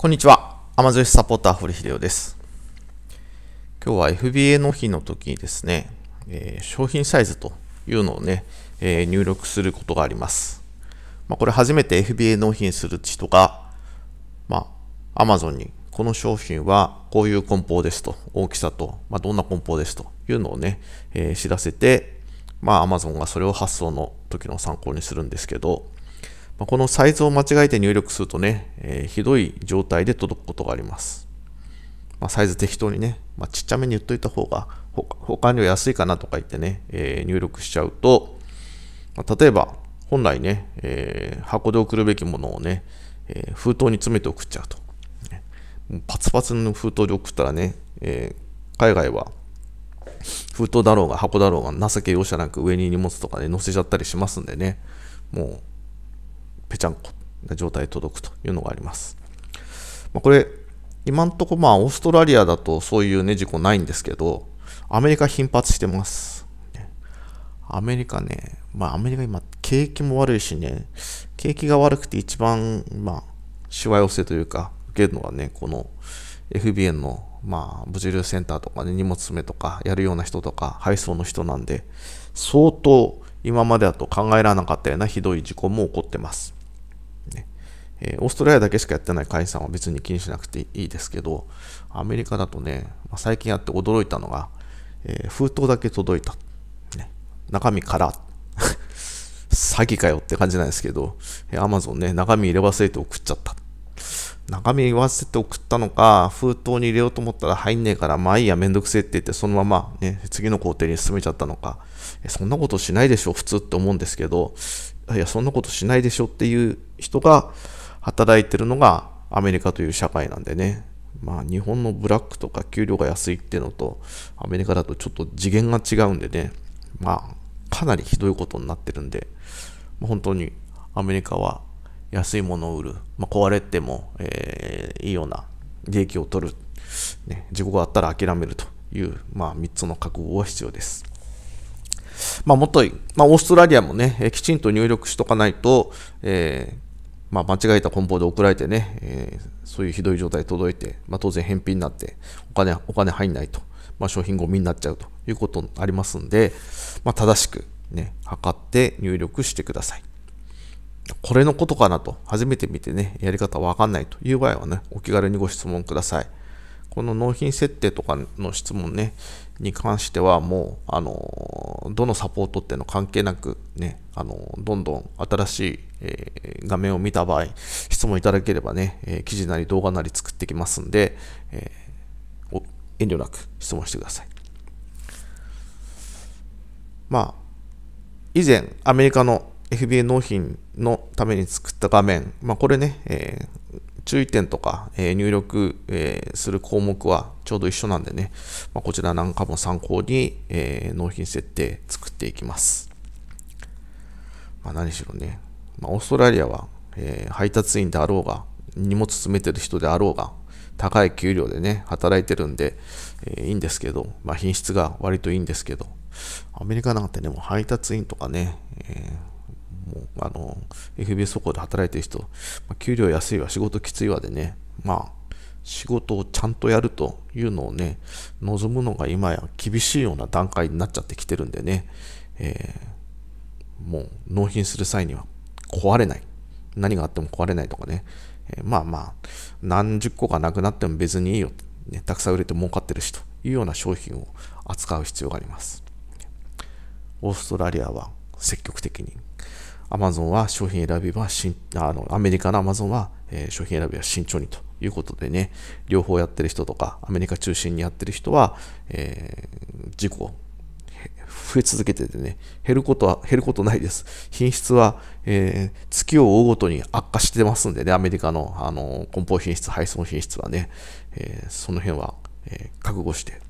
こんにちは。アマゾンサポーター、堀秀夫です。今日は FBA の日の時にですね、えー、商品サイズというのをね、えー、入力することがあります。まあ、これ初めて FBA 納品する人が、まあ、a m a にこの商品はこういう梱包ですと、大きさと、まあ、どんな梱包ですというのをね、えー、知らせて、まあ、アマゾンがそれを発送の時の参考にするんですけど、このサイズを間違えて入力するとね、えー、ひどい状態で届くことがあります。まあ、サイズ適当にね、まあ、ちっちゃめに言っといた方が、保管料安いかなとか言ってね、えー、入力しちゃうと、まあ、例えば、本来ね、えー、箱で送るべきものをね、え封筒に詰めて送っちゃうと。パツパツの封筒で送ったらね、え海外は封筒だろうが箱だろうが情け容赦なく上に荷物とかで載せちゃったりしますんでね、もうぺちゃんこな状態届くというのがあります。まあ、これ、今んとこまあオーストラリアだとそういうね、事故ないんですけど、アメリカ頻発してます。アメリカね、まあアメリカ今景気も悪いしね、景気が悪くて一番、まあ、しわ寄せというか、受けるのがね、この FBN の、まあ、物流センターとかね、荷物詰めとかやるような人とか、配送の人なんで、相当今までだと考えられなかったようなひどい事故も起こってます。えー、オーストラリアだけしかやってない会社は別に気にしなくていいですけど、アメリカだとね、ま最近やって驚いたのが、えー、封筒だけ届いた。ね、中身から。詐欺かよって感じなんですけど、えー、Amazon ね、中身入れ忘れて送っちゃった。中身入れ忘れて送ったのか、封筒に入れようと思ったら入んねえから、まあいいや、めんどくせえって言って、そのままね、次の工程に進めちゃったのか、えー、そんなことしないでしょ、普通って思うんですけど、いや、そんなことしないでしょっていう人が、働いてるのがアメリカという社会なんでね。まあ日本のブラックとか給料が安いっていうのとアメリカだとちょっと次元が違うんでね。まあかなりひどいことになってるんで、本当にアメリカは安いものを売る。まあ、壊れても、えー、いいような利益を取る。ね、事故があったら諦めるという、まあ、3つの覚悟が必要です。まあ、もとい、まあ、オーストラリアもね、えきちんと入力しとかないと、えーまあ、間違えた梱包で送られてね、えー、そういうひどい状態届いて、まあ、当然返品になって、お金、お金入んないと、まあ、商品ゴミになっちゃうということになりますんで、まあ、正しくね、測って入力してください。これのことかなと、初めて見てね、やり方わかんないという場合はね、お気軽にご質問ください。この納品設定とかの質問ね、に関してはもう、あの、どのサポートっていうの関係なくね、あの、どんどん新しい、えー、画面を見た場合、質問いただければね、えー、記事なり動画なり作ってきますんで、えー、遠慮なく質問してください。まあ、以前、アメリカの FBA 納品のために作った画面、まあ、これね、えー、注意点とか、え入力、えする項目はちょうど一緒なんでね、まこちらなんかも参考に、え納品設定作っていきます。まあ、何しろね、まあ、オーストラリアは、え配達員であろうが、荷物詰めてる人であろうが、高い給料でね、働いてるんで、えー、いいんですけど、まあ、品質が割といいんですけど、アメリカなんてね、もう配達員とかね、えーもう、あの、FBS とで働いてる人、まあ、給料安いわ、仕事きついわでね、まあ、仕事をちゃんとやるというのをね、望むのが今や厳しいような段階になっちゃってきてるんでね、えー、もう納品する際には壊れない。何があっても壊れないとかね、えー、まあまあ、何十個がなくなっても別にいいよ、ね、たくさん売れて儲かってるしというような商品を扱う必要があります。オーストラリアは積極的にアマゾンは商品選びはしんあの、アメリカのアマゾンは、えー、商品選びは慎重にということでね、両方やってる人とか、アメリカ中心にやってる人は、えー、事故、増え続けててね、減ることは、減ることないです。品質は、えー、月を追うごとに悪化してますんでね、アメリカの、あの、梱包品質、配送品質はね、えー、その辺は、えー、覚悟して、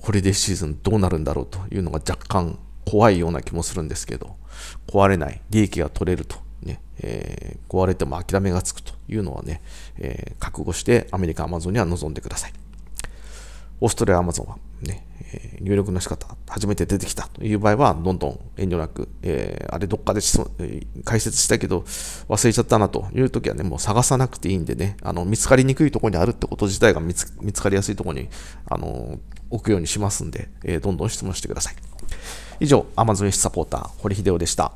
ホリデーシーズンどうなるんだろうというのが若干怖いような気もするんですけど、壊れない、利益が取れると、ねえー、壊れても諦めがつくというのはね、えー、覚悟してアメリカ、アマゾンには臨んでください。オーストラリア、アマゾンはね、え入力の仕方、初めて出てきたという場合は、どんどん遠慮なく、えー、あれどっかで、え解説したけど、忘れちゃったなという時はね、もう探さなくていいんでね、あの見つかりにくいところにあるってこと自体が見つかりやすいところに、あのー置くようにしますんで、えー、どんどん質問してください。以上、Amazon サポーター、堀秀夫でした。